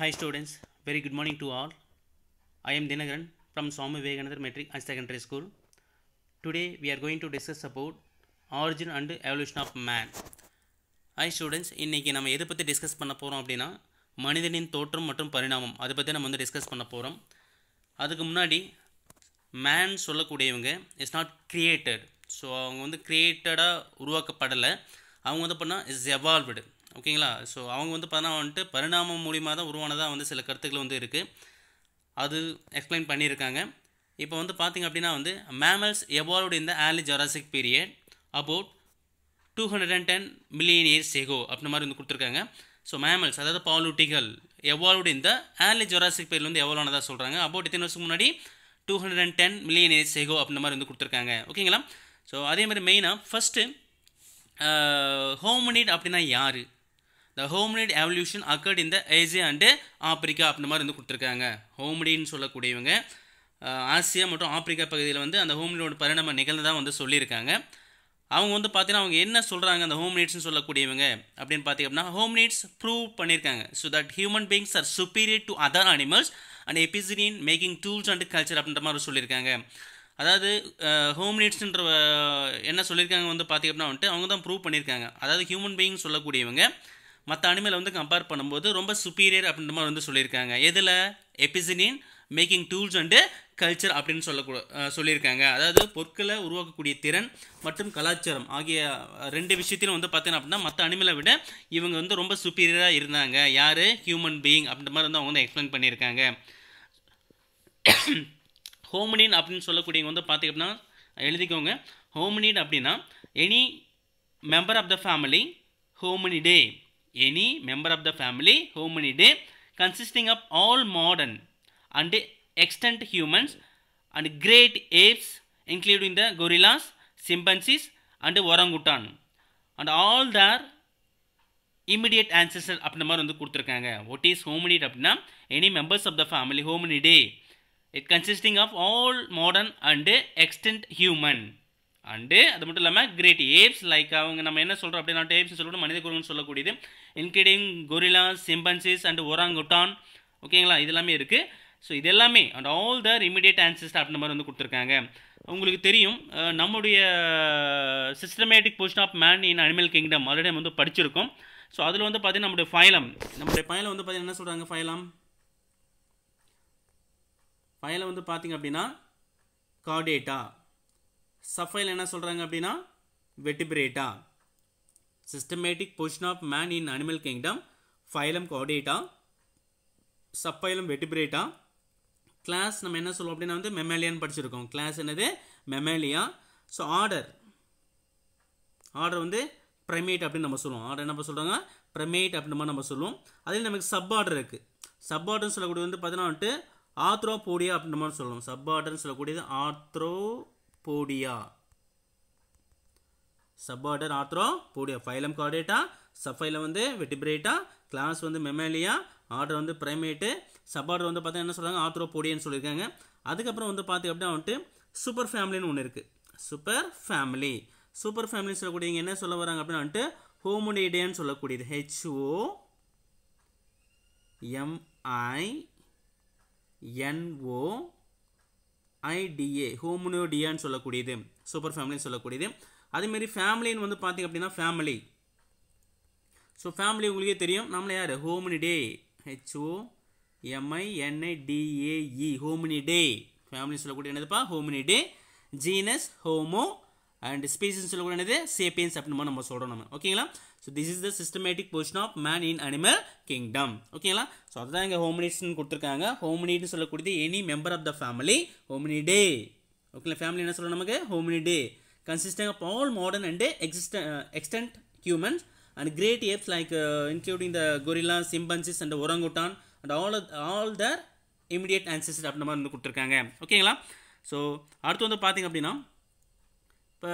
Hi students, very good morning to all. I am Dinagaran from Swami Vivekananda Metric and Secondary School. Today we are going to discuss about origin and evolution of man. Hi students, இன்றைக்கி நம்ம எதை பற்றி discuss பண்ண போகிறோம் அப்படின்னா மனிதனின் தோற்றம் மற்றும் பரிணாமம் அதை பற்றி நம்ம வந்து டிஸ்கஸ் பண்ண போகிறோம் அதுக்கு முன்னாடி மேன் சொல்லக்கூடியவங்க இட்ஸ் நாட் கிரியேட்டட் ஸோ அவங்க வந்து கிரியேட்டடாக உருவாக்கப்படலை அவங்க வந்து பண்ணால் இட்ஸ் எவால்வ்டு ஓகேங்களா ஸோ அவங்க வந்து பார்த்தீங்கன்னா வந்துட்டு பரிணாமம் மூலியமாக தான் உருவானதாக வந்து சில கருத்துக்கள் வந்து இருக்குது அது எக்ஸ்பிளைன் பண்ணியிருக்காங்க இப்போ வந்து பார்த்திங்க அப்படின்னா வந்து மேமல்ஸ் எவால்வ்டு இந்த the early Jurassic period about two hundred and ten million years ago அப்படின்ற மாதிரி வந்து கொடுத்துருக்காங்க ஸோ மேமல்ஸ் அதாவது பாலூட்டிகள் எவால்வ்டு இந்த ஏர்லி ஜொராசிக் பீரியட் வந்து எவ்வளோ ஆனதாக சொல்கிறாங்க அபவுட் இத்தனை வருஷத்துக்கு முன்னாடி two hundred and ten million years ago அப்படின்ற மாதிரி வந்து கொடுத்துருக்காங்க ஓகேங்களா ஸோ அதே மாதிரி மெயினாக ஃபஸ்ட்டு ஹோமனிட் அப்படின்னா யார் த ஹோம்னிட் எவல்யூஷன் அக்கர்ட் இந்த ஏசியா அண்டு ஆப்பிரிக்கா அப்படின்ற மாதிரி வந்து கொடுத்துருக்காங்க ஹோம்னின்னு சொல்லக்கூடியவங்க ஆசியா மற்றும் ஆப்பிரிக்கா பகுதியில் வந்து அந்த ஹோம்னிடோட பரிணாம நிகழ்ந்ததாக வந்து சொல்லியிருக்காங்க அவங்க வந்து பார்த்தீங்கன்னா அவங்க என்ன சொல்கிறாங்க அந்த ஹோம் நீட்ஸ்னு சொல்லக்கூடியவங்க அப்படின்னு பார்த்தீங்கன்னா ஹோம் நீட்ஸ் ப்ரூவ் பண்ணியிருக்காங்க so that human beings are superior to other animals and efficient in making tools and culture அப்படின்ற மாதிரி சொல்லியிருக்காங்க அதாவது ஹோம் நீட்ஸ்ன்ற என்ன சொல்லியிருக்காங்க வந்து பார்த்தீங்க அப்படின்னா வந்துட்டு அவங்க தான் ப்ரூவ் பண்ணியிருக்காங்க அதாவது ஹியூமன் பீயிங் சொல்லக்கூடியவங்க மற்ற அனிமலை வந்து கம்பேர் பண்ணும்போது ரொம்ப சுப்பீரியர் அப்படின்ற மாதிரி வந்து சொல்லியிருக்காங்க எதில் efficient in making tools and culture அப்படின்னு சொல்லக்கூட சொல்லியிருக்காங்க அதாவது பொருட்களை உருவாக்கக்கூடிய திறன் மற்றும் கலாச்சாரம் ஆகிய ரெண்டு விஷயத்திலும் வந்து பார்த்தீங்க அப்படின்னா மற்ற அனிமலை விட இவங்க வந்து ரொம்ப சுப்பீரியராக இருந்தாங்க யார் ஹியூமன் பீயிங் அப்படின்ற மாதிரி வந்து அவங்க வந்து எக்ஸ்பிளைன் பண்ணியிருக்காங்க ஹோமனின் அப்படின்னு சொல்லக்கூடியவங்க வந்து பார்த்திங்க அப்படின்னா எழுதிக்கோங்க ஹோமனின் அப்படின்னா any member of the family Hominidae any member of the family hominidae consisting of all modern and extant humans and great apes including the gorillas, chimpanzees and orangutan and all their immediate ancestor அப்படின்ற மாதிரி வந்து கொடுத்துருக்காங்க what is hominid அப்படின்னா any members of the family Hominidae it consisting of all modern and extant human and அது மட்டும் இல்லாமல் great apes like அவங்க நம்ம என்ன சொல்கிறோம் அப்படின்னா ஏப்ஸ் சொல்லணும் மனித குரங்குன்னு சொல்லக்கூடியது including gorilla chimpanzees and orangutan ஓகேங்களா இது எல்லாமே இருக்குது ஸோ இது எல்லாமே and all the immediate ancestors அப்படின்ற மாதிரி வந்து கொடுத்துருக்காங்க உங்களுக்கு தெரியும் நம்முடைய systematic position of man in animal kingdom already நம்ம வந்து படிச்சிருக்கோம் ஸோ அதில் வந்து பார்த்தீங்கன்னா நம்முடைய ஃபைலம் நம்முடைய ஃபைலம் வந்து பார்த்தீங்கன்னா என்ன சொல்கிறாங்க ஃபைலம் ஃபைலை வந்து பார்த்திங்க அப்படின்னா கார்டேட்டா சஃபைல் என்ன சொல்கிறாங்க அப்படின்னா Vertebrata systematic position of man in animal kingdom phylum கோடேட்டா சஃபைலம் வெட்டிபிரேட்டா கிளாஸ் நம்ம என்ன சொல்லுவோம் அப்படின்னா வந்து மெமேலியான்னு படிச்சிருக்கோம் கிளாஸ் என்னது மெமேலியா ஸோ ஆர்டர் ஆர்டர் வந்து ப்ரைமேட் அப்படின்னு நம்ம சொல்லுவோம் ஆர்டர் என்ன சொல்கிறாங்க ப்ரைமேட் மாதிரி நம்ம சொல்லுவோம் அதில் நமக்கு சப் ஆர்டர் இருக்குது சப் ஆர்டர்னு சொல்லக்கூடியது வந்து பார்த்தீங்கன்னா வந்துட்டு போடியா அப்படின்ற மாதிரி சொல்லுவோம் சப் ஆர்டர்னு சொல்லக்கூடியது ஆத்ரோ podia. சப்பார்டர் ஆர்த்ரோ போடியா ஃபைலம் கார்டேட்டா சஃபைல வந்து வெட்டிபிரேட்டா கிளாஸ் வந்து மெமேலியா ஆர்டர் வந்து பிரைமேட்டு சப்பார்டர் வந்து பார்த்தா என்ன சொல்கிறாங்க ஆர்த்ரோ போடியான்னு சொல்லியிருக்காங்க அதுக்கப்புறம் வந்து பார்த்து அப்படின்னா வந்துட்டு சூப்பர் ஃபேமிலின்னு ஒன்று இருக்குது சூப்பர் ஃபேமிலி சூப்பர் ஃபேமிலி சொல்லக்கூடியவங்க என்ன சொல்ல வராங்க அப்படின்னா வந்துட்டு ஹோமோனிடேன்னு சொல்லக்கூடியது ஹெச்ஓ எம்ஐஎன்ஓ ஐடிஏ ஹோமோடியான்னு சொல்லக்கூடியது சூப்பர் ஃபேமிலின்னு சொல்லக்கூடியது அதேமாரி ஃபேமிலின்னு வந்து பார்த்திங்க அப்படின்னா ஃபேமிலி ஸோ ஃபேமிலி உங்களுக்கே தெரியும் நம்மளை யார் ஹோமினிடே ஹெச்ஓ எம்ஐஎன்ஐ டிஏஇ ஹோமினிடே ஃபேமிலின்னு சொல்லக்கூடிய என்னதுப்பா Hominidae genus Homo and species சொல்லக்கூடிய என்னது சேப்பியன்ஸ் அப்படின்னு நம்ம சொல்கிறோம் நம்ம ஓகேங்களா so this is the systematic position of man in animal kingdom ஓகேங்களா ஸோ அதுதான் இங்கே ஹோமினிட்ஸ்னு கொடுத்துருக்காங்க ஹோமினிட்னு சொல்லக்கூடியது any member of the family Hominidae ஓகேங்களா ஃபேமிலி என்ன சொல்லணும் நமக்கு Hominidae consisting of all modern and exist extant humans and great apes like including the gorilla chimpanzees and orangutan and all all the immediate ancestor அப்படின்ற மாதிரி வந்து கொடுத்துருக்காங்க ஓகேங்களா so அடுத்து வந்து பார்த்திங்க அப்படின்னா இப்போ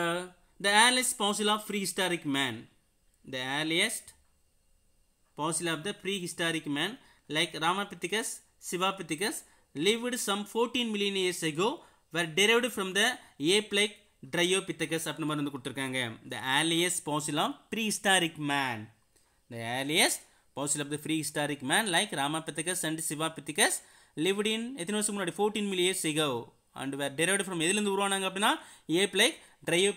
the earliest fossil of prehistoric man the the earliest fossil of the prehistoric man like Ramapithecus, Sivapithecus some fourteen million million ago were were from the the ape Dryopithecus அப்படின்னு மாதிரி வந்து கொடுத்துருக்காங்க the earliest fossil of prehistoric man the earliest fossil of the prehistoric man like Ramapithecus and Sivapithecus lived in எத்தனை வருஷம் முன்னாடி fourteen million years ago and were derived from எதுலேருந்து உருவானாங்க அப்படின்னா ஏப் லைக்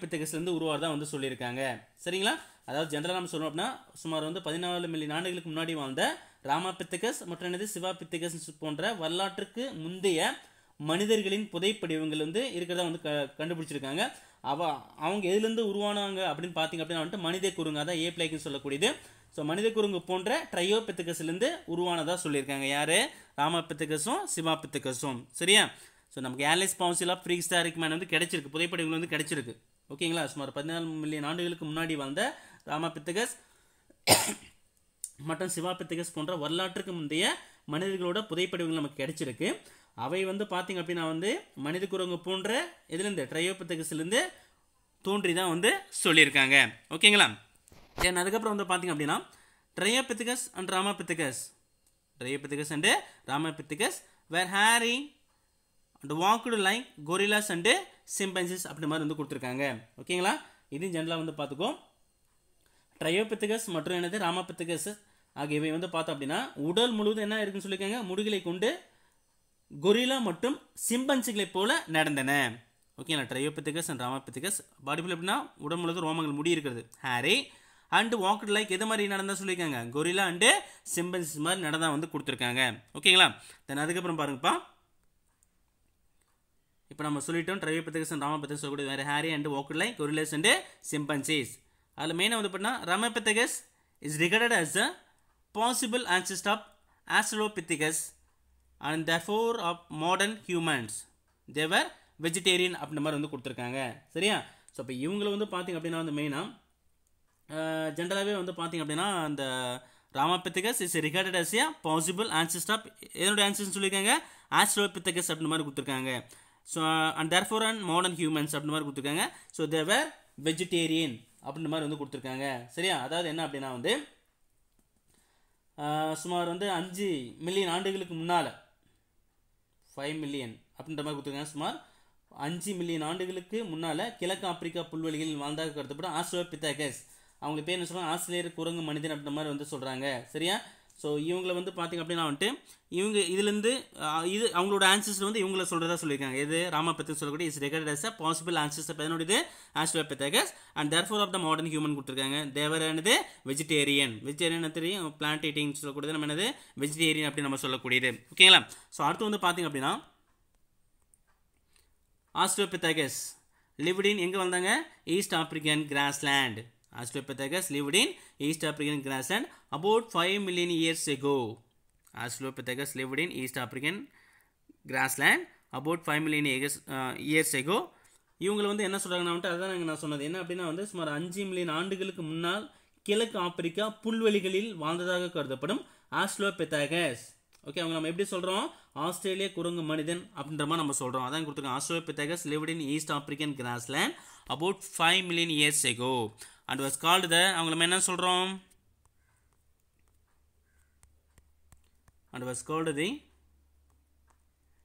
பித்தகஸ்லேருந்து உருவாக தான் வந்து சொல்லியிருக்காங்க சரிங்களா அதாவது ஜென்ரலாக நம்ம சொல்லணும் அப்படின்னா சுமார் வந்து பதினாலு மில்லியன் ஆண்டுகளுக்கு முன்னாடி வாழ்ந்த பித்தகஸ் மற்றும் என்னது சிவாபித்திகஸ் போன்ற வரலாற்றுக்கு முந்தைய மனிதர்களின் புதைப்படிவங்கள் வந்து இருக்கிறதா வந்து க கண்டுபிடிச்சிருக்காங்க அவ அவங்க எதுலேருந்து உருவானாங்க அப்படின்னு பார்த்தீங்க அப்படின்னா வந்துட்டு மனித குரங்கு அதான் ஏப்ளைக்குன்னு சொல்லக்கூடியது ஸோ மனித குரங்கு போன்ற ட்ரையோபித்திகஸ்லேருந்து உருவானதாக சொல்லியிருக்காங்க யார் ராமபித்திகஸும் சிவாபித்திகஸும் சரியா ஸோ நமக்கு earliest fossil of pre man வந்து கிடைச்சிருக்கு புதைப்படிவங்கள் வந்து கிடைச்சிருக்கு ஓகேங்களா சுமார் பதினாலு மில்லியன் ஆண்டுகளுக்கு முன்னாடி வந்த ராமபித்தகஸ் மற்றும் சிவாபித்தகஸ் போன்ற வரலாற்றுக்கு முந்தைய மனிதர்களோட புதைப்படிவுகள் நமக்கு கிடைச்சிருக்கு அவை வந்து பார்த்திங்க அப்படின்னா வந்து மனித குரங்கு போன்ற இதுலேருந்து ட்ரையோபித்தகஸ்லேருந்து தோன்றி தான் வந்து சொல்லியிருக்காங்க ஓகேங்களா ஏன் அதுக்கப்புறம் வந்து பார்த்திங்க அப்படின்னா Dryopithecus and Ramapithecus Dryopithecus and Ramapithecus were hairy and walked like gorillas and chimpanzees அப்படி மாதிரி வந்து கொடுத்துருக்காங்க ஓகேங்களா இதையும் ஜென்ரலாக வந்து பார்த்துக்கோ ட்ரையோபெத்திகஸ் மற்றும் என்னது ராமபெத்திகஸ் ஆகியவை வந்து பார்த்தோம் அப்படின்னா உடல் முழுவதும் என்ன இருக்குன்னு சொல்லியிருக்காங்க முடிகளை கொண்டு கொரிலா மற்றும் சிம்பன்சிகளை போல நடந்தன ஓகேங்களா ட்ரையோபெத்திகஸ் அண்ட் ராமபெத்திகஸ் பாடி எப்படின்னா உடல் முழுவதும் ரோமங்கள் முடி இருக்கிறது ஹேரி அண்டு வாக்கட் லைக் எது மாதிரி நடந்தால் சொல்லியிருக்காங்க கொரிலா அண்டு சிம்பன்ஸ் மாதிரி நடந்தால் வந்து கொடுத்துருக்காங்க ஓகேங்களா தென் அதுக்கப்புறம் பாருங்கப்பா இப்போ நம்ம சொல்லிட்டோம் ட்ரைவ் அண்ட் ராமபெத்திகஸ் சொல்லக்கூடிய வேறு hairy and walked like gorillas and chimpanzees அதில் மெயினாக வந்து பார்த்தீங்கன்னா Ramapithecus is regarded as a possible ancestor of Australopithecus and the fore of modern humans they were vegetarian அப்படின்ற மாதிரி வந்து கொடுத்துருக்காங்க சரியா ஸோ இப்போ இவங்களை வந்து பார்த்திங்க அப்படின்னா வந்து மெயினாக ஜென்ரலாகவே வந்து பார்த்திங்க அப்படின்னா அந்த Ramapithecus is regarded as a possible ancestor of என்னோட ஆன்சர்ஸ் சொல்லியிருக்காங்க ஆஸ்ட்ரோபித்தகஸ் அப்படின்னு மாதிரி கொடுத்துருக்காங்க so and their fore and modern humans அப்படின்னு மாதிரி கொடுத்துருக்காங்க ஸோ தேவர் வெஜிடேரியன் அப்படின்ற மாதிரி வந்து கொடுத்துருக்காங்க சரியா அதாவது என்ன அப்படின்னா வந்து சுமார் வந்து அஞ்சு மில்லியன் ஆண்டுகளுக்கு முன்னால் ஃபைவ் மில்லியன் அப்படின்ற மாதிரி கொடுத்துருக்காங்க சுமார் அஞ்சு மில்லியன் ஆண்டுகளுக்கு முன்னால் கிழக்கு ஆப்பிரிக்கா புல்வெளிகளில் வாழ்ந்தாக கருதப்படும் ஆஸ்ட்ரோ பித்தாகஸ் அவங்க பேர் என்ன சொல்கிறாங்க ஆஸ்திரேலியர் குரங்கு மனிதன் அப்படின்ற மாதிரி வந்து சொல்கிறாங்க சரியா ஸோ இவங்களை வந்து பார்த்திங்க அப்படின்னா வந்துட்டு இவங்க இதுலேருந்து இது அவங்களோட ஆன்சர்ஸில் வந்து இவங்கள சொல்கிறதா சொல்லியிருக்காங்க எது ராமபத்தி சொல்லக்கூடிய is regard as a possible ancestors பதினோடு இது பெத்தகஸ் and fore of the modern human கொடுத்துருக்காங்க தேவரானது வெஜிடேரியன் வெஜிடேரியன் தெரியும் பிளான்ட் ஈட்டிங் சொல்லக்கூடியது நம்ம என்னது வெஜிடேரியன் அப்படின்னு நம்ம சொல்லக்கூடியது ஓகேங்களா ஸோ அடுத்து வந்து பார்த்திங்க அப்படின்னா பெத்தகஸ் லிவ்டின் எங்கே வந்தாங்க East African grassland Australopithecus lived in East African grassland about 5 million years ago. Australopithecus lived in East African grassland about 5 million years, uh, years ago. இவங்கள வந்து என்ன சொல்கிறாங்கன்னா வந்துட்டு அதான் நாங்கள் நான் சொன்னது என்ன அப்படின்னா வந்து சுமார் அஞ்சு மில்லியன் ஆண்டுகளுக்கு முன்னால் கிழக்கு ஆப்பிரிக்கா புல்வெளிகளில் வாழ்ந்ததாக கருதப்படும் ஆஸ்ட்ரோபெத்தாகஸ் ஓகே அவங்க நம்ம எப்படி சொல்கிறோம் ஆஸ்திரேலிய குரங்கு மனிதன் அப்படின்ற மாதிரி நம்ம சொல்கிறோம் அதான் கொடுத்துருக்கோம் Australopithecus lived in East African grassland about five million years ago and was called the அவங்க நம்ம என்ன சொல்கிறோம் அண்ட் was கால்டு தி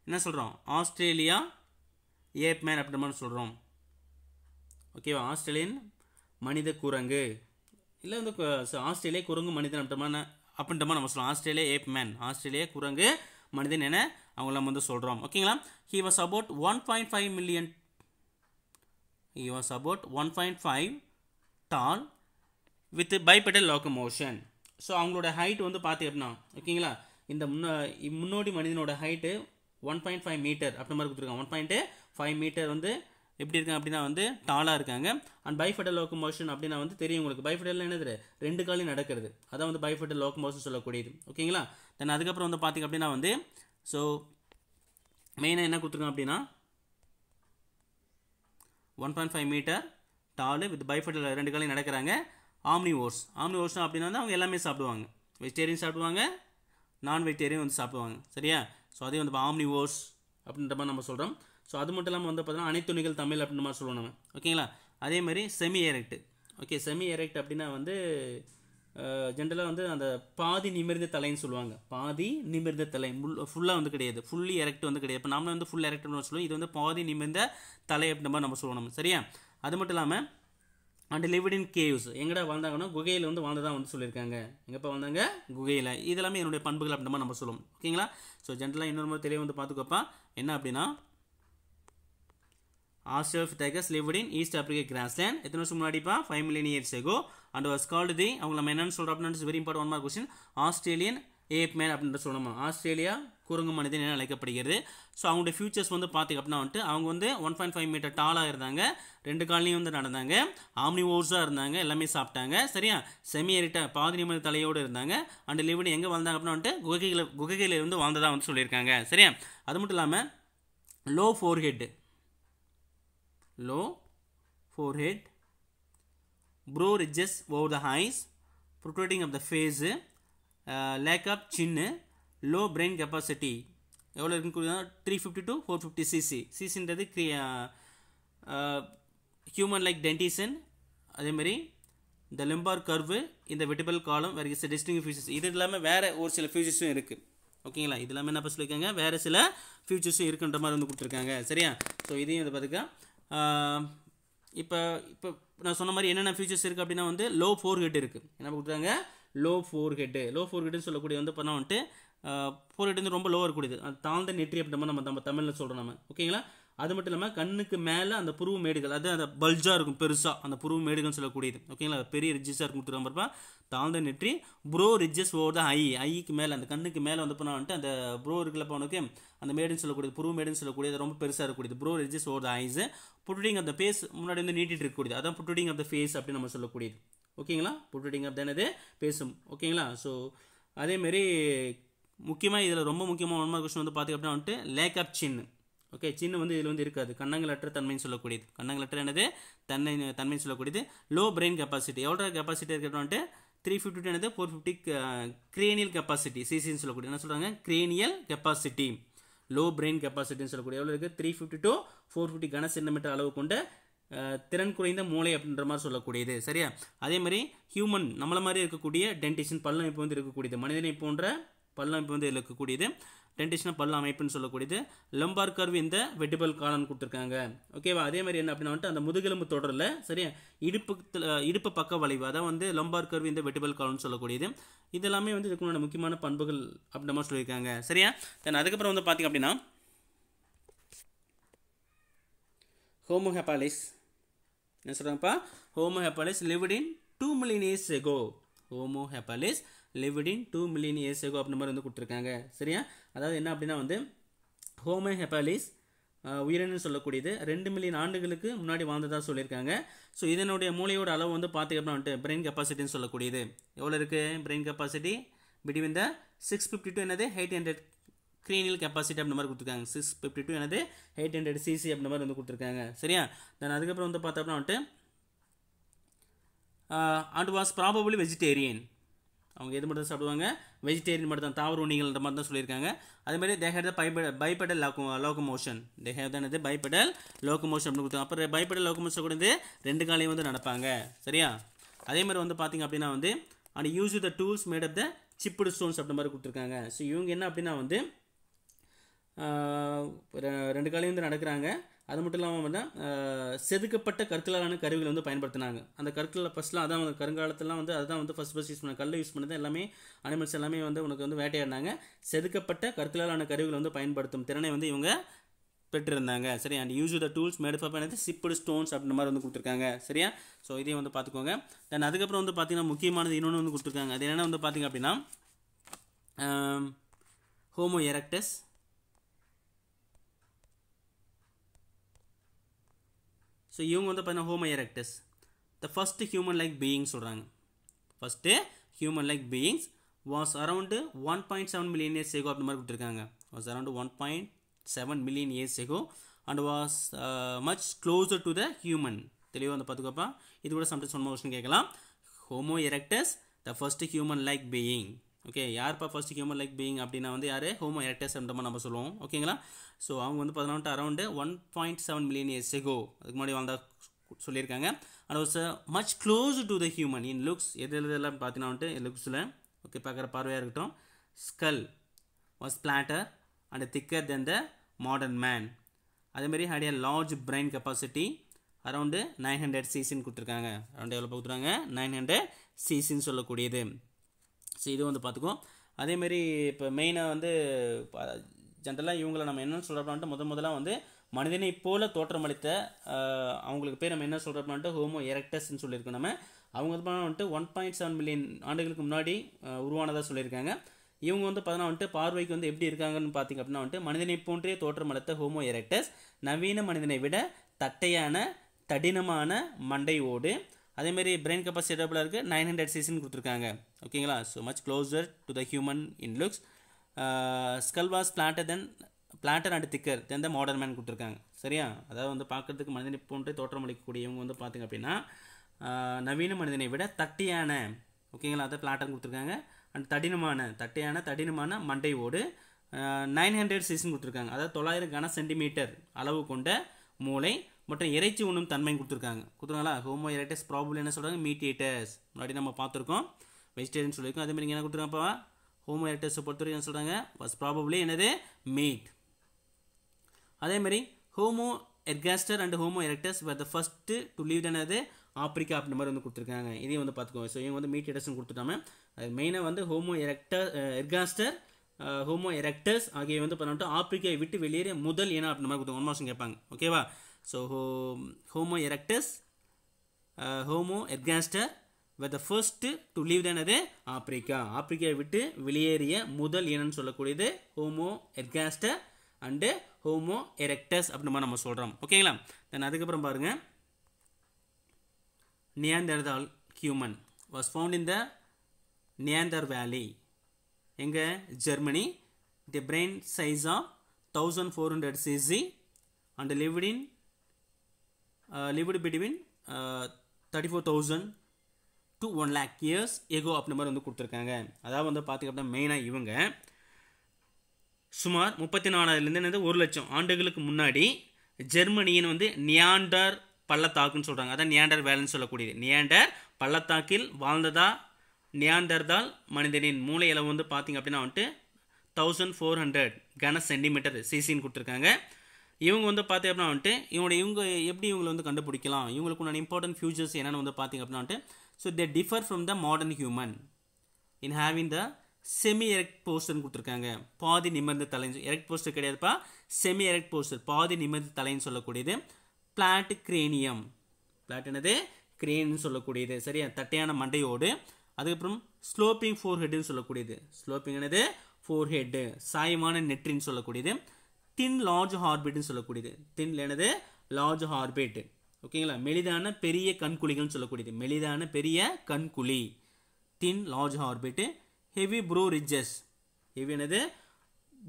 என்ன சொல்கிறோம் ஆஸ்திரேலியா ஏப்மேன் மேன் அப்படின்ற மாதிரி சொல்கிறோம் ஓகேவா ஆஸ்திரேலியன் மனித குரங்கு இல்லை வந்து ஆஸ்திரேலியா குரங்கு மனிதன் அப்படின்ற அப்படின்ற நம்ம சொல்லலாம் ஆஸ்திரேலியா ஏப் மேன் ஆஸ்திரேலியா குரங்கு மனிதன் என அவங்களாம் வந்து சொல்கிறோம் ஓகேங்களா he was about one point five million He was about 1.5 tall with bipedal locomotion. So அவங்களோட ஹைட் வந்து பார்த்து அப்படின்னா ஓகேங்களா இந்த முன்னா முன்னோடி மனிதனோட height one point five metre அப்படி மாதிரி கொடுத்துருக்காங்க ஒன் பாயிண்ட்டு ஃபைவ் மீட்டர் வந்து எப்படி இருக்காங்க அப்படின்னா வந்து டாலாக இருக்காங்க அண்ட் பைஃபெடல் மோஷன் அப்படின்னா வந்து தெரியும் உங்களுக்கு பைஃபெடல் என்னது ரெண்டு காலையும் நடக்கிறது அதான் வந்து பைஃபெடல் மோஷன் சொல்லக்கூடியது ஓகேங்களா தென் அதுக்கப்புறம் வந்து பார்த்திங்க அப்படின்னா வந்து ஸோ மெயினாக என்ன கொடுத்துருக்காங்க அப்படின்னா one point five metre tall with bipedal ரெண்டு காலையும் நடக்கிறாங்க ஆம்னி ஓர்ஸ் ஆம்னி ஓர்ஸ் அப்படின்னா அவங்க எல்லாமே சாப்பிடுவாங்க வெஜிடேரியன் சாப்பிடுவாங்க நான் வெஜிடேரியன் வந்து சாப்பிடுவாங்க சரியா ஸோ அதே வந்து ஆம்னி ஓர்ஸ் அப்படின்ற மாதிரி நம்ம சொல்கிறோம் ஸோ அது மட்டும் இல்லாமல் வந்து பார்த்தீங்கன்னா துணிகள் தமிழ் அப்படின்ற மாதிரி சொல்லுவோம் நம்ம ஓகேங்களா அதே மாதிரி semi erect okay semi erect அப்படின்னா வந்து ஜென்ரலாக வந்து அந்த பாதி நிமிர்ந்த தலைன்னு சொல்லுவாங்க பாதி நிமிர்ந்த தலை முல் ஃபுல்லாக வந்து கிடையாது ஃபுல்லி எரெக்ட் வந்து கிடையாது இப்போ நாமளும் வந்து ஃபுல் எரெக்ட்னு சொல்லுவோம் இது வந்து பாதி நிமிர்ந்த தலை அப்படின்ற மாதிரி நம்ம சொல்லணும் சரியா அது மட்டும் இல்லாமல் அண்ட் லிவிட் கேவ்ஸ் எங்கடா வாழ்ந்தாங்கன்னா குகையில் வந்து வாழ்ந்ததாக வந்து சொல்லியிருக்காங்க எங்கப்பா வந்தாங்க குகையில் இதெல்லாமே என்னுடைய பண்புகள் அப்படின்ற மாதிரி நம்ம சொல்லுவோம் ஓகேங்களா ஸோ ஜென்ரலாக இன்னொரு மாதிரி தெளிவாக வந்து பார்த்துக்கப்பா என்ன அப்படின்னா Astrof Tigers lived in east Africa grassland. எத்தனை வருஷம் முன்னாடிப்பா five million years ago and was called the அவங்க நம்ம என்னென்னு சொல்கிறோம் அப்படின்னா very important one mark question Australian ape man அப்படின்ற சொல்லணும் ஆஸ்திரேலியா குரங்கு மனிதன் என அழைக்கப்படுகிறது ஸோ அவங்களுடைய ஃபியூச்சர்ஸ் வந்து பார்த்துக்க அப்படின்னா வந்துட்டு அவங்க வந்து ஒன் பாயிண்ட் ஃபைவ் மீட்டர் டாலாக இருந்தாங்க ரெண்டு கால்லையும் வந்து நடந்தாங்க ஆம்னி ஓர்ஸாக இருந்தாங்க எல்லாமே சாப்பிட்டாங்க சரியா செமி எரிட்டா பாதி தலையோடு இருந்தாங்க அண்ட் லிவிடு எங்கே வாழ்ந்தாங்க அப்படின்னா வந்துட்டு குகைகளில் குகைகளில் இருந்து வாழ்ந்ததாக வந்து சொல்லியிருக்காங்க சரியா அது மட்டும் இல்லாமல் low forehead low forehead, brow ridges over the eyes, protruding of the face, uh, lack of chin, low brain capacity. எவ்வளோ இருக்குன்னு கூட three fifty to four fifty CC சிசின்றது க்ரீ ஹியூமன் லைக் டென்டிசன் அதேமாரி இந்த லிம்பார் கர்வு இந்த வெட்டிபல் காலம் வேறு சில டிஸ்டிங் ஃபியூச்சர்ஸ் இது இல்லாமல் வேறு ஒரு சில ஃபியூச்சர்ஸும் இருக்குது ஓகேங்களா இது இல்லாமல் என்ன சொல்லியிருக்காங்க வேறு சில ஃபியூச்சர்ஸும் இருக்குன்ற மாதிரி வந்து கொடுத்துருக்காங்க சரியா ஸோ இதையும் இதை பார்த்துக்கா இப்போ இப்போ நான் சொன்ன மாதிரி என்னென்ன ஃபியூச்சர்ஸ் இருக்குது அப்படின்னா வந்து லோ ஃபோர் ஹெட் இருக்குது என்ன கொடுத்துருக்காங்க லோ ஃபோர் ஹெட்டு லோ ஃபோர் ஹெட்டுன்னு சொல்லக்கூடிய வந்து பார்த்தோன்னா வந்துட்டு ஃபோர் ஹெட் வந்து ரொம்ப லோவாக இருக்கக்கூடியது அது தாழ்ந்த நெற்றி அப்படின்ற மாதிரி நம்ம நம்ம தமிழில் சொல்கிறோம் நம்ம ஓகேங்களா அது மட்டும் இல்லாமல் கண்ணுக்கு மேலே அந்த புருவ மேடுகள் அது அந்த பல்ஜாக இருக்கும் பெருசாக அந்த புருவ மேடுகள்னு சொல்லக்கூடியது ஓகேங்களா பெரிய ரிஜ்ஜஸாக இருக்கும் கொடுத்துருக்காம தாழ்ந்த நெற்றி ப்ரோ ரிஜ்ஜஸ் ஓவர் தான் ஐ ஐக்கு மேலே அந்த கண்ணுக்கு மேலே வந்து போனால் வந்துட்டு அந்த ப்ரோ இருக்குல்லப்பா அந்த மேடுன்னு சொல்லக்கூடியது புருவ மேடுன்னு சொல்லக்கூடியது ரொம்ப பெருசாக இருக்கக்கூடியது brow ridges over the eyes புட்டுடிங் அந்த ஃபேஸ் முன்னாடி வந்து நீட்டிட்டு இருக்கக்கூடியது அதான் புட்டுடிங் ஆஃப் த ஃபேஸ் அப்படின்னு நம்ம சொல்லக்கூடியது ஓகேங்களா புட்டுடிங் ஆஃப் தானது பேசும் ஓகேங்களா ஸோ அதேமாரி முக்கியமாக இதில் ரொம்ப முக்கியமான ஒன்றாவது கொஸ்டின் வந்து பார்த்திங்க அப்படின்னா வந்துட்டு லேக் ஆஃப் சின்னு ஓகே சின்ன வந்து இதில் வந்து இருக்காது அற்ற தன்மைன்னு சொல்லக்கூடியது அற்ற என்னது தன்மை தன்மைன்னு சொல்லக்கூடியது லோ பிரெயின் கெப்பாசிட்டி எவ்வளோ கெப்பாசிட்டி இருக்கட்டும் த்ரீ ஃபிஃப்டி டூ என்னது ஃபோர் ஃபிஃப்டி கிரேனியல் கெப்பாசிட்டி சிசின்னு சொல்லக்கூடிய என்ன சொல்கிறாங்க கிரேனியல் கெப்பாசிட்டி லோ பிரெயின் கெப்பாசிட்டின்னு சொல்லக்கூடிய எவ்வளோ இருக்குது three fifty to four fifty கன சென்டிமீட்டர் அளவு கொண்ட uh, திறன் குறைந்த மூளை அப்படின்ற மாதிரி சொல்லக்கூடியது சரியா அதே மாதிரி ஹியூமன் நம்மள மாதிரி இருக்கக்கூடிய டென்டிஷன் பல்லமைப்பு வந்து இருக்கக்கூடியது மனிதனை போன்ற பல்லமைப்பு வந்து இருக்கக்கூடியது டென்டிஷனாக பல் அமைப்புன்னு சொல்லக்கூடியது லம்பார் கர்வ் இந்த வெட்டிபல் காலன் கொடுத்துருக்காங்க ஓகேவா அதே மாதிரி என்ன அப்படின்னா வந்துட்டு அந்த முதுகெலும்பு தொடரில் சரியா இடுப்பு இடுப்பு பக்க வளைவு அதான் வந்து லம்பார் கர்வ் இந்த வெட்டிபல் காலன் சொல்லக்கூடியது இதெல்லாமே வந்து இதுக்குள்ள முக்கியமான பண்புகள் அப்படின்ற மாதிரி சொல்லியிருக்காங்க சரியா தென் அதுக்கப்புறம் வந்து பார்த்திங்க அப்படின்னா ஹோமோஹெப்பாலிஸ் என்ன சொல்கிறாங்கப்பா Homo habilis lived in two million years ago Homo habilis lived in two million years ago அப்படின்ற மாதிரி வந்து கொடுத்துருக்காங்க சரியா அதாவது என்ன அப்படின்னா வந்து ஹோமோ ஹெப்பாலிஸ் உயிரினு சொல்லக்கூடியது ரெண்டு மில்லியன் ஆண்டுகளுக்கு முன்னாடி வாழ்ந்ததாக சொல்லியிருக்காங்க ஸோ இதனுடைய மூளையோட அளவு வந்து பார்த்திங்க வந்துட்டு பிரெயின் கெப்பாசிட்டின்னு சொல்லக்கூடியது எவ்வளோ இருக்குது brain capacity between the six fifty to என்னது எயிட் ஹண்ட்ரட் க்ரீனியல் கெப்பாசிட்டி அப்படின்ற மாதிரி கொடுத்துருக்காங்க சிக்ஸ் ஃபிஃப்டி டூ என்னது எயிட் ஹண்ட்ரட் சிசி அப்படின்ற மாதிரி வந்து கொடுத்துருக்காங்க சரியா தென் அதுக்கப்புறம் வந்து பார்த்தோம்னா வந்துட்டு அண்ட் வாஸ் ப்ராபபிளி வெஜிடேரியன் அவங்க எது மட்டும் தான் சாப்பிடுவாங்க வெஜிடேரியன் மட்டும் தான் தாவர உணிகள் மாதிரி தான் சொல்லியிருக்காங்க அதே they have the bipedal bipedal loco locomotion they have தான் இது பைபெடல் மோஷன் அப்படின்னு கொடுத்தாங்க அப்புறம் பைபெடல் லோக்கமோஷன் கூட வந்து ரெண்டு காலையும் வந்து நடப்பாங்க சரியா அதே மாதிரி வந்து பார்த்திங்க அப்படின்னா வந்து and use the tools made of the chipped stones அப்படி மாதிரி கொடுத்துருக்காங்க ஸோ இவங்க என்ன அப்படின்னா வந்து ரெண்டு காலையும் வந்து நடக்கிறாங்க அது மட்டும் இல்லாமல் பார்த்தா செதுக்கப்பட்ட கற்களாலான கருவிகள் வந்து பயன்படுத்தினாங்க அந்த கற்களில் ஃபஸ்ட்லாம் அதான் வந்து கருங்காலத்துலாம் வந்து அதுதான் வந்து ஃபஸ்ட் ஃபஸ்ட் யூஸ் பண்ண கல்லை யூஸ் பண்ணது எல்லாமே அனிமல்ஸ் எல்லாமே வந்து உனக்கு வந்து வேட்டையாடினாங்க செதுக்கப்பட்ட கற்களாலான கருவிகள் வந்து பயன்படுத்தும் திறனை வந்து இவங்க பெற்றிருந்தாங்க சரி and use the tools made for எனது சிப்பிடு ஸ்டோன்ஸ் அப்படின்ற மாதிரி வந்து கொடுத்துருக்காங்க சரியா ஸோ இதையும் வந்து பார்த்துக்கோங்க தென் அதுக்கப்புறம் வந்து பார்த்தீங்கன்னா முக்கியமானது இன்னொன்று வந்து கொடுத்துருக்காங்க அது என்னென்ன வந்து பார்த்திங்க அப்படின்னா ஹோமோ எரக்டஸ் ஸோ இவங்க வந்து பார்த்தீங்கன்னா Homo erectus the first human like being சொல்கிறாங்க first human like beings was around one point seven million years ago அப்படி மாதிரி கொடுத்துருக்காங்க was around one point seven million years ago and was much closer to the human தெளிவாக வந்து பார்த்துக்கோப்பா இது கூட sometimes one question கேட்கலாம் Homo erectus the first human like being okay யார்ப்பா ஃபர்ஸ்ட் ஹியூமன் லைக் பீயிங் அப்படின்னா வந்து யார் ஹோமோ எரக்டஸ் நம்ம நம்ம சொல்லுவோம் ஓகேங்களா ஸோ அவங்க வந்து பார்த்தோன்னா around one point seven million years ago அதுக்கு முன்னாடி வந்தால் சொல்லியிருக்காங்க அண்ட் ஒரு much close to the human in looks எது எல்லாம் பார்த்தீங்கன்னா வந்துட்டு லுக்ஸில் ஓகே பார்க்குற பார்வையாக இருக்கட்டும் skull was flatter and thicker then the modern man அதேமாரி had large brain capacity around nine hundred சிசின்னு கொடுத்துருக்காங்க அரௌண்ட் எவ்வளோ கொடுத்துருக்காங்க நைன் ஹண்ட்ரட் சிசின்னு சொல்லக்கூடியது ஸோ இது வந்து பார்த்துக்குவோம் அதேமாரி இப்போ மெயினாக வந்து ஜென்ரலாக இவங்களை நம்ம என்னென்னு சொல்கிறோம்னாட்டு முத முதலாக வந்து மனிதனை போல தோற்றமளித்த அவங்களுக்கு பேர் நம்ம என்ன சொல்கிறோம்னாட்டு ஹோமோ எரக்டஸ்ன்னு சொல்லியிருக்கோம் நம்ம அவங்க வந்துட்டு ஒன் பாயிண்ட் செவன் மில்லியன் ஆண்டுகளுக்கு முன்னாடி உருவானதாக சொல்லியிருக்காங்க இவங்க வந்து பார்த்தீங்கன்னா வந்துட்டு பார்வைக்கு வந்து எப்படி இருக்காங்கன்னு பார்த்திங்க அப்படின்னா வந்துட்டு மனிதனை போன்றே தோற்றமளித்த ஹோமோ எரக்டஸ் நவீன மனிதனை விட தட்டையான தடினமான மண்டையோடு அதேமாரி பிரெயின் கெப்பாசிட்டி எவ்வளோ இருக்குது நைன் ஹண்ட்ரட் சிசின்னு கொடுத்துருக்காங்க ஓகேங்களா so much closer to the human in looks skull was flatter then flatter and thicker then the modern man கொடுத்துருக்காங்க சரியா அதாவது வந்து பார்க்குறதுக்கு மனிதனை போன்று தோற்றமளிக்கக்கூடியவங்க வந்து பார்த்திங்க அப்படின்னா நவீன மனிதனை விட தட்டியான ஓகேங்களா அதை பிளாட்டர் கொடுத்துருக்காங்க அண்ட் தடினமான தட்டையான தடினமான மண்டை ஓடு நைன் ஹண்ட்ரட் சீசன் கொடுத்துருக்காங்க அதாவது தொள்ளாயிரம் கன சென்டிமீட்டர் அளவு கொண்ட மூளை மற்றும் இறைச்சி உண்ணும் தன்மை கொடுத்துருக்காங்க கொடுத்துருக்காங்களா ஹோமோ எரேட்டஸ் ப்ராப்ளம் என்ன சொல்கிறாங்க மீட்டியேட்டர்ஸ் முன்னாடி நம்ம பார்த்துருக்கோம் வெஜிடேரியன் சொல்லியிருக்கோம் அதேமாதிரி என்ன கொடுத்துருக்காப்பா ஹோமோ எரேட்டஸை பொறுத்தவரைக்கும் என்ன சொல்கிறாங்க வாஸ் ப்ராபப்ளி என்னது மீட் அதேமாதிரி Homo ergaster and Homo erectus were the first to leave என்னது ஆப்பிரிக்கா அப்படி மாதிரி வந்து கொடுத்துருக்காங்க இதையும் வந்து பார்த்துக்கோங்க ஸோ இவங்க வந்து மீட் எடஸ்ன்னு கொடுத்துட்டாங்க அது மெயினாக வந்து Homo erectus ergaster Homo erectus ஆகியவை வந்து பண்ணிட்டு ஆப்பிரிக்காவை விட்டு வெளியேற முதல் ஏன்னா அப்படின்ற மாதிரி கொடுத்துருவாங்க ஒன் மாதம் கேட்பாங்க ஓகேவா so ho Homo uh, Homo ergaster were the first to leave தானது ஆப்பிரிக்கா ஆப்பிரிக்காவை விட்டு வெளியேறிய முதல் இனம்னு சொல்லக்கூடியது Homo ergaster and Homo erectus அப்படின்னு நம்ம சொல்கிறோம் ஓகேங்களா தென் அதுக்கப்புறம் பாருங்கள் Neanderthal human was found in the Neander valley எங்கே Germany the brain size of thousand four hundred CC and lived in uh, lived between thirty four thousand to one lakh years ago அப்படின்ற மாதிரி வந்து கொடுத்துருக்காங்க அதாவது வந்து பார்த்திங்க அப்படின்னா மெயினாக இவங்க சுமார் முப்பத்தி நாலாயிரத்துலேருந்து என்னது ஒரு லட்சம் ஆண்டுகளுக்கு முன்னாடி ஜெர்மனியின் வந்து நியாண்டர் பள்ளத்தாக்குன்னு சொல்கிறாங்க அதான் நியாண்டர் வேலைன்னு சொல்லக்கூடியது நியாண்டர் பள்ளத்தாக்கில் வாழ்ந்ததா நியாண்டர்தால் மனிதனின் மூளை அளவு வந்து பார்த்திங்க அப்படின்னா வந்துட்டு தௌசண்ட் ஃபோர் ஹண்ட்ரட் கன சென்டிமீட்டர் சிசின்னு கொடுத்துருக்காங்க இவங்க வந்து பார்த்தீங்க அப்படின்னா வந்துட்டு இவங்களோட இவங்க எப்படி இவங்களை வந்து கண்டுபிடிக்கலாம் இவங்களுக்குண்டான இம்பார்ட்டன் ஃபியூச்சர்ஸ் என்னென்னு வந்து பார்த்தீங்க அப்படின்னா வந்துட்டு so they differ from the modern human in having the semi erect போஸ்டர்னு கொடுத்துருக்காங்க பாதி நிமிர்ந்த தலைன்னு எரெக்ட் போஸ்டர் கிடையாதுப்பா செமி எரெக்ட் போஸ்டர் பாதி நிமிர்ந்த தலைன்னு சொல்லக்கூடியது பிளாட் கிரேனியம் பிளாட் என்னது கிரேன்னு சொல்லக்கூடியது சரியா தட்டையான மண்டையோடு அதுக்கப்புறம் ஸ்லோப்பிங் ஃபோர் ஹெட்டுன்னு சொல்லக்கூடியது ஸ்லோப்பிங் என்னது ஃபோர் ஹெட்டு சாயமான நெற்றின்னு சொல்லக்கூடியது தின் லார்ஜ் ஹார்பிட்னு சொல்லக்கூடியது தின்ல எனது லார்ஜ் ஹார்பிட் ஓகேங்களா மெலிதான பெரிய கண்குழிகள்னு சொல்லக்கூடியது மெலிதான பெரிய கண்குழி thin large orbit heavy brow ridges heavy எனது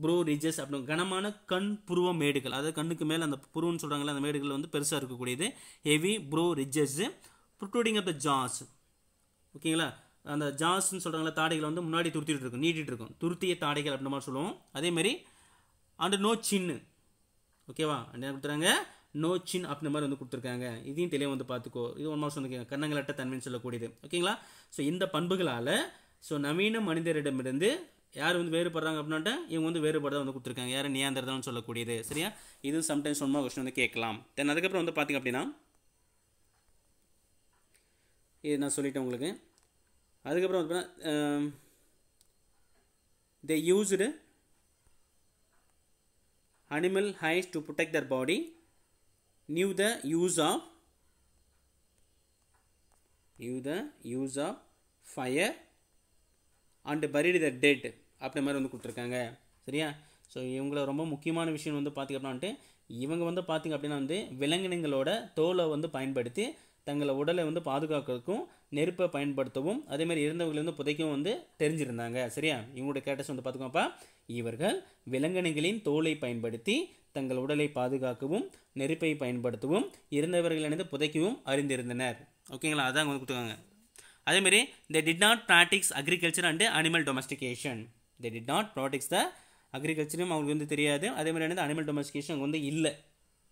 ப்ரோ ரிஜஸ் அப்படின்னு கனமான கண் புருவ மேடுகள் அதாவது கண்ணுக்கு மேலே அந்த புருவன்னு சொல்கிறாங்களே அந்த மேடுகள் வந்து பெருசாக இருக்கக்கூடியது heavy brow ridges protruding of the jaws ஓகேங்களா அந்த ஜாஸ்ன்னு சொல்கிறாங்களா தாடைகள் வந்து முன்னாடி துருத்திட்டு இருக்கும் நீட்டிகிட்டு இருக்கும் துருத்திய தாடைகள் அப்படின்ற மாதிரி சொல்லுவோம் அதேமாதிரி அண்ட் நோ சின்னு ஓகேவா அண்ட் என்ன கொடுத்துறாங்க நோ சின் அப்படின்ற மாதிரி வந்து கொடுத்துருக்காங்க இதையும் தெளிவாக வந்து பார்த்துக்கோ இது ஒன் மாதம் வந்து கண்ணங்களட்ட தன்மைன்னு சொல்லக்கூடியது ஓகேங்களா ஸோ இந்த பண்புகளால் ஸோ நவீன மனிதரிடமிருந்து யார் வந்து வேறுபடுறாங்க அப்படின்னாட்ட இவங்க வந்து வேறுபடுறதா வந்து கொடுத்துருக்காங்க யாரும் நியாந்திரதான்னு சொல்லக்கூடியது சரியா இது சம்டைம்ஸ் ஒன்மா கொஸ்டின் வந்து கேட்கலாம் தென் அதுக்கப்புறம் வந்து பார்த்திங்க அப்படின்னா இது நான் சொல்லிட்டேன் உங்களுக்கு அதுக்கப்புறம் அப்படின்னா they used animal hides to protect their body, knew the use of knew the use of fire and buried the dead அப்படி மாதிரி வந்து கொடுத்துருக்காங்க சரியா ஸோ இவங்கள ரொம்ப முக்கியமான விஷயம் வந்து பார்த்திங்க அப்படின்னாட்டு இவங்க வந்து பார்த்திங்க அப்படின்னா வந்து விலங்கினங்களோட தோலை வந்து பயன்படுத்தி தங்களை உடலை வந்து பாதுகாக்கிறதுக்கும் நெருப்பை பயன்படுத்தவும் அதேமாதிரி வந்து புதைக்கவும் வந்து தெரிஞ்சிருந்தாங்க சரியா இவங்களுடைய கேட்டஸ் வந்து பார்த்துக்கோப்பா இவர்கள் விலங்கினங்களின் தோலை பயன்படுத்தி தங்கள் உடலை பாதுகாக்கவும் நெருப்பை பயன்படுத்தவும் இணைந்து புதைக்கவும் அறிந்திருந்தனர் ஓகேங்களா அதான் வந்து கொடுத்துருக்காங்க அதேமாரி they did not practise agriculture and animal domestication they did not practise the அக்ரிகல்ச்சரும் அவங்களுக்கு வந்து தெரியாது அதே மாதிரி வந்து அனிமல் டொமஸ்டிகேஷன் அவங்க வந்து இல்லை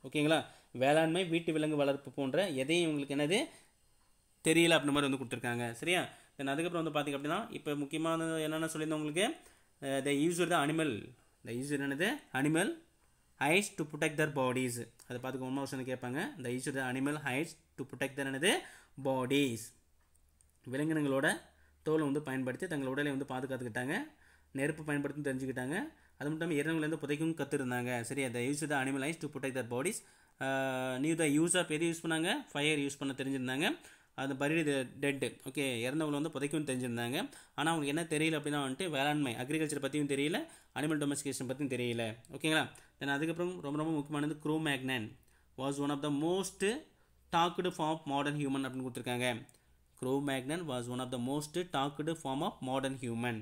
ஓகேங்களா வேளாண்மை வீட்டு விலங்கு வளர்ப்பு போன்ற எதையும் இவங்களுக்கு என்னது தெரியல அப்படின்ற மாதிரி வந்து கொடுத்துருக்காங்க சரியா தென் அதுக்கப்புறம் வந்து பார்த்திங்க அப்படின்னா இப்போ முக்கியமான என்னென்ன சொல்லியிருந்தோம் உங்களுக்கு they used the animal they used என்னது animal hides to protect their bodies அதை பார்த்துக்க ஒன்றாவது வருஷம் கேட்பாங்க they use the animal hides to protect their என்னது பாடிஸ் விலங்கினங்களோட தோலை வந்து பயன்படுத்தி தங்கள் உடலை வந்து பாதுகாத்துக்கிட்டாங்க நெருப்பு பயன்படுத்தி தெரிஞ்சுக்கிட்டாங்க அது மட்டும் இல்லாமல் இருந்து புதைக்கும் கற்றுருந்தாங்க சரி they use the animal hides to protect their bodies knew the use of எது யூஸ் பண்ணாங்க ஃபயர் யூஸ் பண்ண தெரிஞ்சிருந்தாங்க அந்த பரிடு டெட்டு ஓகே இறந்தவங்களை வந்து புதைக்கும் தெரிஞ்சிருந்தாங்க ஆனால் அவங்களுக்கு என்ன தெரியல அப்படின்னா வந்துட்டு வேளாண்மை அக்ரிகல்ச்சர் பற்றியும் தெரியல அனிமல் டொமஸ்டிகேஷன் பற்றியும் தெரியல ஓகேங்களா தென் அதுக்கப்புறம் ரொம்ப ரொம்ப முக்கியமானது Cro Magnon was one of the most talked form of modern human அப்படின்னு கொடுத்துருக்காங்க Cro Magnon was one of the most talked form of modern human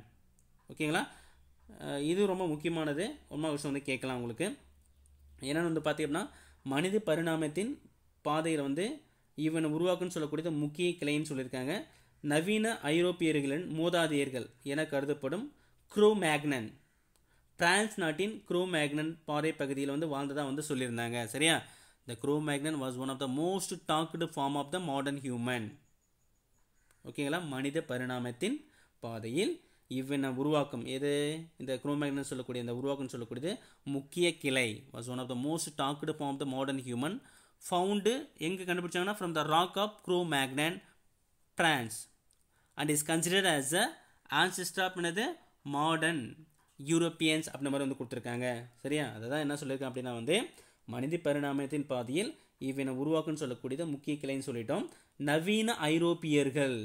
ஓகேங்களா இது ரொம்ப முக்கியமானது ஒன்றா விஷயம் வந்து கேட்கலாம் உங்களுக்கு என்னென்னு வந்து பார்த்தீங்கன்னா மனித பரிணாமத்தின் பாதையில் வந்து இவன் உருவாக்குன்னு சொல்லக்கூடியது முக்கிய கிளைன்னு சொல்லியிருக்காங்க நவீன ஐரோப்பியர்களின் மூதாதையர்கள் என கருதப்படும் குரோமேக்னன் பிரான்ஸ் நாட்டின் குரோமேக்னன் பாறை பகுதியில் வந்து வாழ்ந்ததாக வந்து சொல்லியிருந்தாங்க சரியா the Cro Magnon was one of the most talked form of the modern human ஓகேங்களா மனித பரிணாமத்தின் பாதையில் இவனை உருவாக்கும் எது இந்த குரோமேக்னன் சொல்லக்கூடிய இந்த உருவாக்கம் சொல்லக்கூடியது முக்கிய கிளை was one of the most talked form of the modern human found எங்கே கண்டுபிடிச்சாங்கன்னா from the rock of Cro Magnon France and is considered as a ancestor அப்படின்னது மாடர்ன் யூரோப்பியன்ஸ் அப்படின்ற மாதிரி வந்து கொடுத்துருக்காங்க சரியா அதை தான் என்ன சொல்லியிருக்கேன் அப்படின்னா வந்து மனித பரிணாமத்தின் பாதியில் இவனை உருவாக்குன்னு சொல்லக்கூடியது முக்கிய கிளைன்னு சொல்லிட்டோம் நவீன ஐரோப்பியர்கள்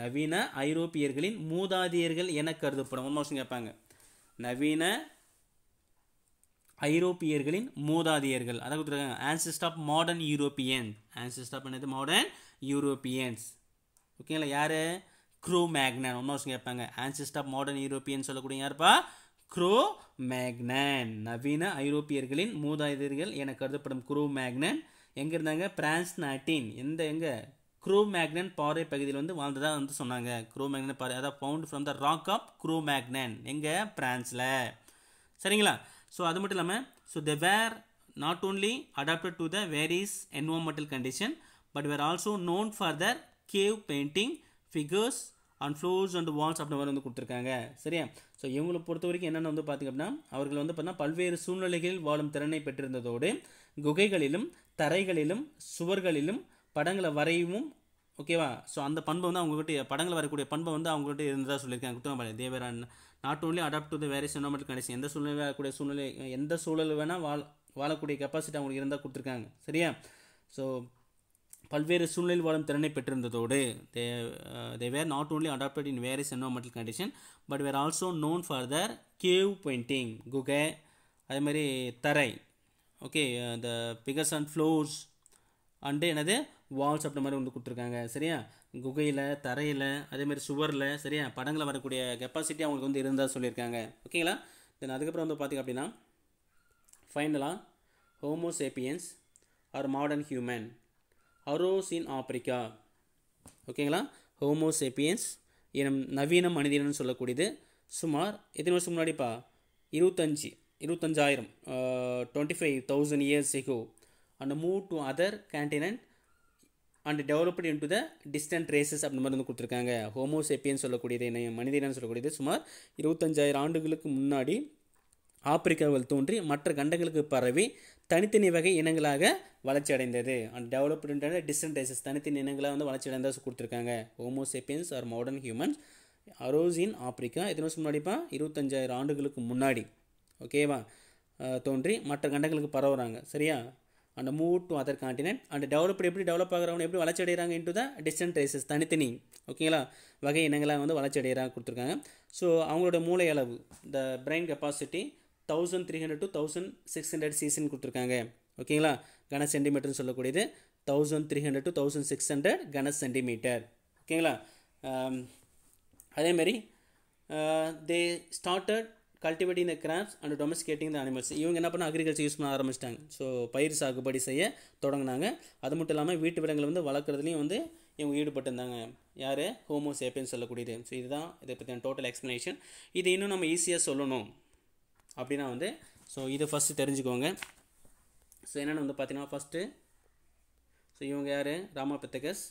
நவீன ஐரோப்பியர்களின் மூதாதியர்கள் என கருதப்படும் ஒன் கேட்பாங்க நவீன ஐரோப்பியர்களின் மூதாதையர்கள் அதை கொடுத்துருக்காங்க ancestor of modern European ancestor of என்னது மாடர்ன் யூரோப்பியன்ஸ் ஓகேங்களா யார் க்ரோ மேக்னன் ஒன்றும் வருஷம் கேட்பாங்க ஆன்சிஸ்ட் ஆஃப் மாடர்ன் யூரோப்பியன் சொல்லக்கூடிய யாருப்பா க்ரோ மேக்னன் நவீன ஐரோப்பியர்களின் மூதாதையர்கள் என கருதப்படும் குரோ மேக்னன் எங்கே இருந்தாங்க பிரான்ஸ் நாட்டின் எந்த எங்கே குரோ மேக்னன் பாறை பகுதியில் வந்து வாழ்ந்ததாக வந்து சொன்னாங்க குரோ மேக்னன் பாறை அதாவது found from the rock of Cro Magnon எங்கே பிரான்ஸில் சரிங்களா ஸோ அது மட்டும் இல்லாமல் so they were not only adapted to the various environmental condition but were also known for their cave painting figures and floors and walls அப்படின்னு வந்து கொடுத்துருக்காங்க சரியா ஸோ இவங்களை பொறுத்த வரைக்கும் என்னென்ன வந்து பார்த்திங்க அப்படின்னா அவர்கள் வந்து பார்த்தீங்கன்னா பல்வேறு சூழ்நிலைகளில் வாழும் திறனை பெற்றிருந்ததோடு குகைகளிலும் தரைகளிலும் சுவர்களிலும் படங்களை வரையவும் ஓகேவா ஸோ அந்த பண்பு வந்து அவங்ககிட்ட படங்கள் வரக்கூடிய பண்பை வந்து அவங்ககிட்ட இருந்ததாக சொல்லியிருக்காங்க குத்தமபாளையம் they were not only adapt to the various environment condition எந்த சூழ்நிலை வரக்கூடிய சூழ்நிலை எந்த சூழல் வேணால் வாழ வாழக்கூடிய கெப்பாசிட்டி அவங்களுக்கு இருந்தால் கொடுத்துருக்காங்க சரியா ஸோ பல்வேறு சூழ்நிலை வாழும் திறனை பெற்றிருந்ததோடு they they were not only adapted in various environmental condition but were also known for their cave painting குகை அதே மாதிரி தரை okay the figures and floors and எனது வால்ஸ் அப்படி மாதிரி வந்து கொடுத்துருக்காங்க சரியா குகையில் தரையில் அதேமாதிரி சுவரில் சரியா படங்களில் வரக்கூடிய கெப்பாசிட்டி அவங்களுக்கு வந்து இருந்தால் சொல்லியிருக்காங்க ஓகேங்களா தென் அதுக்கப்புறம் வந்து பார்த்திங்க அப்படின்னா ஃபைனலாக Homo sapiens are modern human arose in Africa ஓகேங்களா ஹோமோசேப்பியன்ஸ் எனும் நவீன மனிதனு சொல்லக்கூடியது சுமார் எத்தனை வருஷம் முன்னாடிப்பா இருபத்தஞ்சி இருபத்தஞ்சாயிரம் twenty five thousand years ago and move to other continent and developed to the distant races அப்படின்ற மாதிரி வந்து கொடுத்துருக்காங்க ஹோமோசேப்பியன்னு சொல்லக்கூடியது என்ன மனிதனு சொல்லக்கூடியது சுமார் இருபத்தஞ்சாயிரம் ஆண்டுகளுக்கு முன்னாடி ஆப்பிரிக்காவில் தோன்றி மற்ற கண்டங்களுக்கு பரவி தனித்தனி வகை இனங்களாக வளர்ச்சி அடைந்தது அண்ட் டெவலப்டு டிஸ்டன்ட் ரேசஸ் தனித்தனி இனங்களாக வந்து வளர்ச்சி அடைந்ததாக கொடுத்துருக்காங்க Homo sapiens are modern humans arose in Africa எத்தனை வருஷம் முன்னாடிப்பா இருபத்தஞ்சாயிரம் ஆண்டுகளுக்கு முன்னாடி ஓகேவா தோன்றி மற்ற கண்டங்களுக்கு பரவுகிறாங்க சரியா and move to other continent and develop எப்படி டெவலப் ஆகிறவங்க எப்படி வளர்ச்சி அடைகிறாங்க இன்டு தான் டிஸ்டன்ட் ரேசஸ் தனித்தனி ஓகேங்களா வகை இனங்களாக வந்து வளர்ச்சி அடைகிறாங்க கொடுத்துருக்காங்க ஸோ அவங்களோட மூளை அளவு the brain capacity thousand three hundred to thousand six hundred சிசின்னு கொடுத்துருக்காங்க ஓகேங்களா கன சென்டிமீட்டர்னு சொல்லக்கூடியது thousand three hundred to thousand six hundred கன சென்டிமீட்டர் ஓகேங்களா அதேமாரி they started cultivating the crops and domesticating the animals இவங்க என்ன பண்ணால் அக்ரிகல்ச்சர் யூஸ் பண்ண ஆரம்பிச்சிட்டாங்க ஸோ பயிர் சாகுபடி செய்ய தொடங்கினாங்க அது மட்டும் இல்லாமல் வீட்டு விடங்கள் வந்து வளர்க்குறதுலையும் வந்து இவங்க ஈடுபட்டிருந்தாங்க யார் ஹோமோ சேப்பின்னு சொல்லக்கூடியது ஸோ இதுதான் இதை பற்றின டோட்டல் எக்ஸ்ப்ளனேஷன் இது இன்னும் நம்ம ஈஸியாக சொல்லணும் அப்படின்னா வந்து ஸோ இதை ஃபஸ்ட்டு தெரிஞ்சுக்கோங்க ஸோ என்னென்னு வந்து பார்த்தீங்கன்னா ஃபஸ்ட்டு ஸோ இவங்க யார் Ramapithecus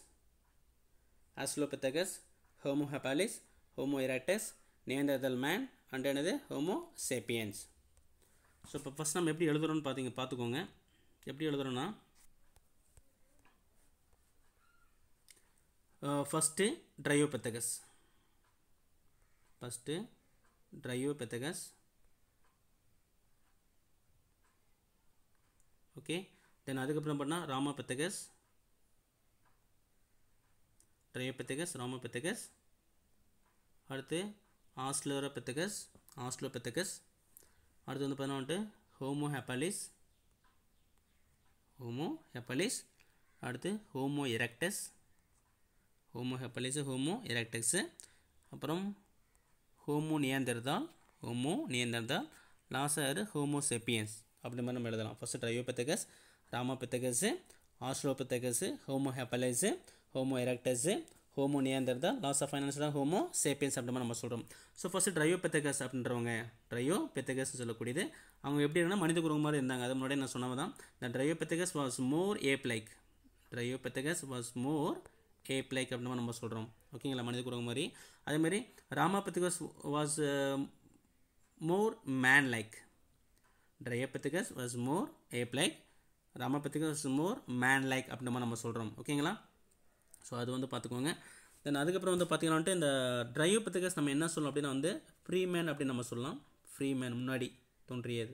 Australopithecus Homo habilis Homo erectus Neanderthal man and என்னது ஹோமோ சேப்பியன்ஸ் ஸோ இப்போ ஃபஸ்ட் நம்ம எப்படி எழுதுகிறோன்னு பார்த்தீங்க பார்த்துக்கோங்க எப்படி எழுதுகிறோன்னா first Dryopithecus first Dryopithecus okay then அதுக்கப்புறம் பண்ணால் Ramapithecus Dryopithecus Ramapithecus அடுத்து ஆஸ்லோரபெத்தகஸ் ஆஸ்லோபெத்தகஸ் அடுத்து வந்து பார்த்தீங்கன்னா வந்துட்டு ஹோமோ ஹெப்பாலிஸ் ஹோமோ ஹெப்பாலிஸ் அடுத்து Homo erectus Homo habilis Homo erectus அப்புறம் ஹோமோ நியந்தர்தால் ஹோமோ நியந்தர்தால் லாஸ்டாக ஹோமோ செப்பியன்ஸ் அப்படி மாதிரி நம்ம எழுதலாம் first Dryopithecus Ramapithecus Australopithecus homo habilis homo erectus Homo Neanderthal last of finance தான் ஹோமோ சேப்பியன்ஸ் அப்படிமா நம்ம சொல்கிறோம் ஸோ ஃபஸ்ட்டு ட்ரையோ பெத்தகஸ் அப்படின்றவங்க ட்ரையோ பெத்தகஸ் சொல்லக்கூடியது அவங்க எப்படி இருந்தால் மனித குருவ மாதிரி இருந்தாங்க அது முன்னாடி நான் சொன்னவங்க தான் இந்த Dryopithecus was more ape like Dryopithecus was more ape like அப்படிமா நம்ம சொல்கிறோம் ஓகேங்களா மனித குருவ மாதிரி அதேமாதிரி pithecus was more man like pithecus was more ape like Ramapithecus was more man like அப்படின்னமா நம்ம சொல்கிறோம் ஓகேங்களா ஸோ அது வந்து பார்த்துக்கோங்க தென் அதுக்கப்புறம் வந்து பார்த்திங்கன்னா வந்துட்டு இந்த ட்ரைவ் பத்திகஸ் நம்ம என்ன சொல்லணும் அப்படின்னா வந்து ஃப்ரீ மேன் அப்படின்னு நம்ம சொல்லலாம் ஃப்ரீ மேன் முன்னாடி தோன்றியது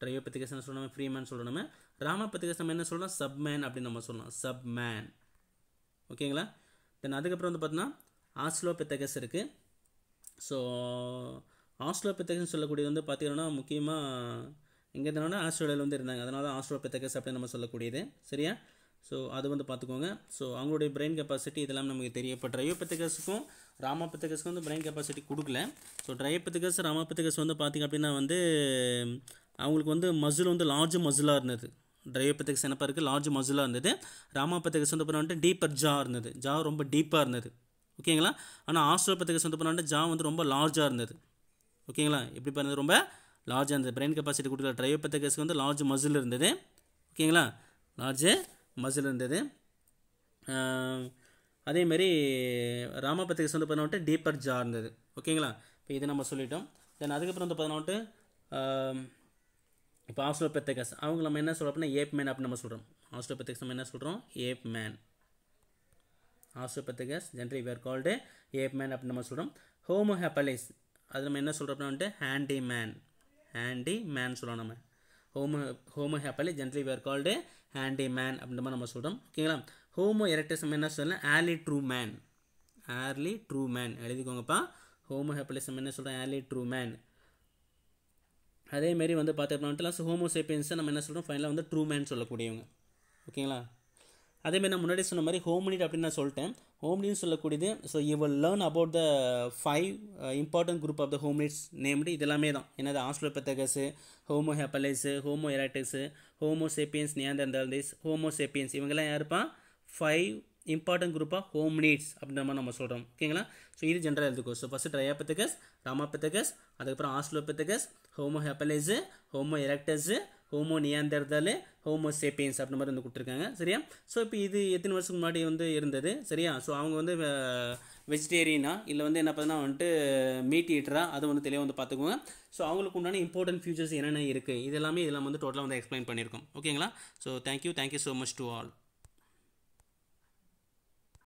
ட்ரைவ் பத்திகஸ் என்ன சொல்லணும் ஃப்ரீ மேன் சொல்லணும் ராம பத்திகஸ் நம்ம என்ன சொல்லலாம் சப்மேன் அப்படின்னு நம்ம சொல்லலாம் சப்மேன் ஓகேங்களா தென் அதுக்கப்புறம் வந்து பார்த்தீங்கன்னா ஆஸ்லோ பெத்தகஸ் இருக்குது ஸோ ஆஸ்லோ பெத்தகஸ்னு சொல்லக்கூடியது வந்து பார்த்திங்கன்னா முக்கியமாக எங்கே இருந்தாலும் ஆஸ்திரேலியாவில் வந்து இருந்தாங்க அதனால ஆஸ்ட்ரோ பெத்தகஸ் அப்படின்னு நம்ம சொல்லக்கூடியது சரியா ஸோ அது வந்து பார்த்துக்கோங்க ஸோ அவங்களுடைய பிரெயின் கெப்பாசிட்டி இதெல்லாம் நமக்கு தெரியும் இப்போ ட்ரையோபெத்திகஸுக்கும் ராமாபெத்திகஸுக்கும் வந்து பிரெயின் கெப்பாசிட்டி கொடுக்கல ஸோ ட்ரையோபெத்திகஸ் ராமாபெத்திகஸ் வந்து பார்த்திங்க அப்படின்னா வந்து அவங்களுக்கு வந்து மசில் வந்து லார்ஜ் மசிலாக இருந்தது ட்ரையோபெத்திகஸ் என்னப்பா இருக்குது லார்ஜ் மசிலாக இருந்தது ராமாபெத்திகஸ் வந்து வந்துட்டு டீப்பர் ஜா இருந்தது ஜா ரொம்ப டீப்பாக இருந்தது ஓகேங்களா ஆனால் ஆஸ்ட்ரோபெத்திகஸ் வந்து வந்துட்டு ஜா வந்து ரொம்ப லார்ஜாக இருந்தது ஓகேங்களா எப்படி பண்ணது ரொம்ப லார்ஜாக இருந்தது பிரெயின் கெப்பாசிட்டி கொடுக்கல ட்ரையோபெத்திகஸ்க்கு வந்து லார்ஜ் மசில் இருந்தது ஓகேங்களா லார்ஜு மசில் இருந்தது அதேமாரி ராமபத்திரிகை வந்து வந்துட்டு டீப்பர் ஜார் இருந்தது ஓகேங்களா இப்போ இதை நம்ம சொல்லிட்டோம் தென் அதுக்கப்புறம் வந்து வந்துட்டு இப்போ பெத்தகஸ் அவங்க நம்ம என்ன சொல்கிறோம் அப்படின்னா ஏப் மேன் அப்படின்னு நம்ம சொல்கிறோம் ஆஸ்ட்ரோ நம்ம என்ன சொல்கிறோம் ஏப் மேன் ஆஸ்ட்ரோபெத்தகஸ் ஜென்ரி வேர் கால்டு ஏப் மேன் அப்படின்னு நம்ம சொல்கிறோம் ஹோமோ ஹேப்பலிஸ் அது நம்ம என்ன சொல்கிறோம் அப்படின்னா வந்துட்டு ஹேண்டி மேன் ஹேண்டி மேன் சொல்லுவோம் நம்ம homo homo habilis generally were called handyman அப்படின்ற மாதிரி நம்ம சொல்கிறோம் ஓகேங்களா ஹோமோ எரக்டஸம் என்ன சொல்லலாம் early true man early true man எழுதிக்கோங்கப்பா ஹோமோ ஹெப்பலிசம் என்ன சொல்கிறோம் ஏர்லி ட்ரூ மேன் அதேமாரி வந்து பார்த்தோம் அப்படின்னா ஹோமோசேப்பியன்ஸை நம்ம என்ன சொல்கிறோம் ஃபைனலாக வந்து ட்ரூ மேன் சொல்லக்கூடியவங்க ஓகேங்களா அதேமாதிரி நான் முன்னாடி சொன்ன மாதிரி ஹோம்னிட் அப்படின்னு நான் சொல்லிட்டேன் ஹோம்லின்னு சொல்லக்கூடியது so you will learn about the five important group of the hominids named இதெல்லாமே தான் என்னது australopithecus homo habilis homo homo sapiens homo sapiens homo sapiens இவங்கெல்லாம் யாருப்பா ஃபைவ் இம்பார்ட்டன்ட் குரூப்பாக ஹோம் நீட்ஸ் அப்படின்ற மாதிரி நம்ம சொல்கிறோம் ஓகேங்களா ஸோ இது ஜென்ரல் எழுதுக்கோ ஸோ ஃபஸ்ட்டு ராமா பெத்தகஸ் அதுக்கப்புறம் பெத்தகஸ் homo habilis homo erectus homo neanderthal sapiens அப்படி மாதிரி வந்து கொடுத்துருக்காங்க சரியா ஸோ இப்போ இது எத்தனை வருஷத்துக்கு முன்னாடி வந்து இருந்தது சரியா ஸோ அவங்க வந்து வெஜிடேரியனா இல்லை வந்து என்ன பார்த்தீங்கன்னா வந்துட்டு மீட் ஈட்டரா அது வந்து தெளிவாக வந்து பார்த்துக்கோங்க ஸோ அவங்களுக்கு உண்டான இம்பார்ட்டன்ட் ஃபியூச்சர்ஸ் என்னென்ன இருக்குது இதெல்லாமே இதெல்லாம் வந்து டோட்டலாக வந்து எக்ஸ்பிளைன் பண்ணியிருக்கோம் ஓகேங்களா so thank you thank you so much to all